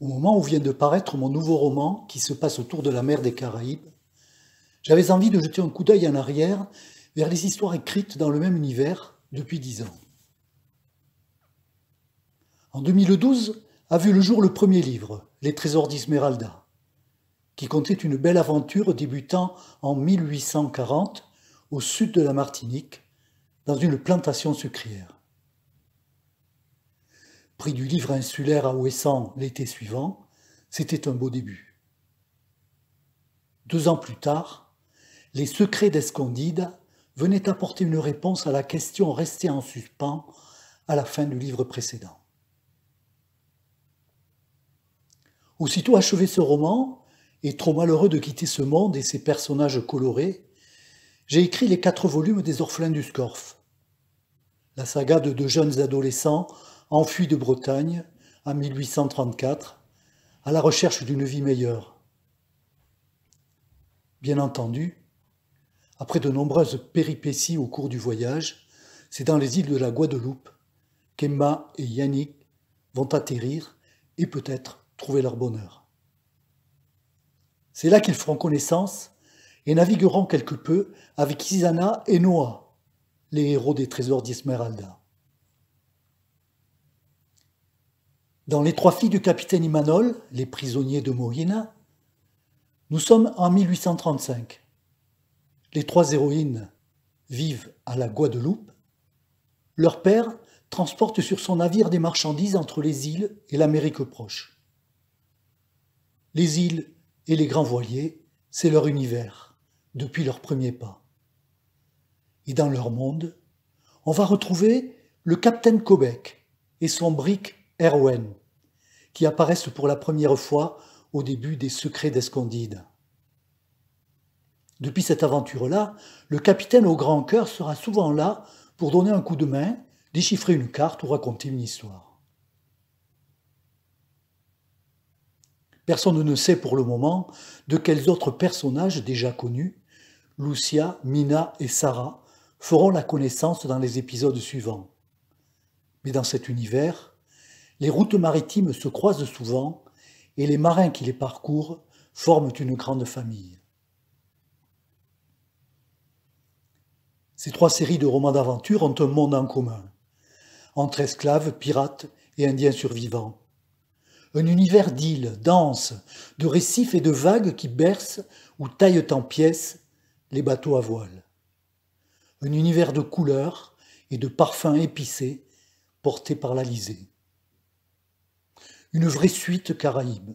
au moment où vient de paraître mon nouveau roman qui se passe autour de la mer des Caraïbes, j'avais envie de jeter un coup d'œil en arrière vers les histoires écrites dans le même univers depuis dix ans. En 2012 a vu le jour le premier livre, Les Trésors d'Ismeralda, qui comptait une belle aventure débutant en 1840 au sud de la Martinique, dans une plantation sucrière du livre insulaire à Ouessant l'été suivant, c'était un beau début. Deux ans plus tard, les secrets d'Escondide venaient apporter une réponse à la question restée en suspens à la fin du livre précédent. Aussitôt achevé ce roman, et trop malheureux de quitter ce monde et ses personnages colorés, j'ai écrit les quatre volumes des Orphelins du Scorf. La saga de deux jeunes adolescents enfui de Bretagne en 1834 à la recherche d'une vie meilleure. Bien entendu, après de nombreuses péripéties au cours du voyage, c'est dans les îles de la Guadeloupe qu'Emma et Yannick vont atterrir et peut-être trouver leur bonheur. C'est là qu'ils feront connaissance et navigueront quelque peu avec Isana et Noah, les héros des trésors d'Ismeralda. Dans Les trois filles du capitaine Imanol, les prisonniers de Moïna », nous sommes en 1835. Les trois héroïnes vivent à la Guadeloupe. Leur père transporte sur son navire des marchandises entre les îles et l'Amérique proche. Les îles et les grands voiliers, c'est leur univers, depuis leurs premiers pas. Et dans leur monde, on va retrouver le capitaine Quebec et son brick Erwen, qui apparaissent pour la première fois au début des Secrets d'Escondide. Depuis cette aventure-là, le capitaine au grand cœur sera souvent là pour donner un coup de main, déchiffrer une carte ou raconter une histoire. Personne ne sait pour le moment de quels autres personnages déjà connus, Lucia, Mina et Sarah, feront la connaissance dans les épisodes suivants. Mais dans cet univers, les routes maritimes se croisent souvent et les marins qui les parcourent forment une grande famille. Ces trois séries de romans d'aventure ont un monde en commun, entre esclaves, pirates et indiens survivants. Un univers d'îles, denses, de récifs et de vagues qui bercent ou taillent en pièces les bateaux à voile. Un univers de couleurs et de parfums épicés portés par l'Alizé une vraie suite caraïbe.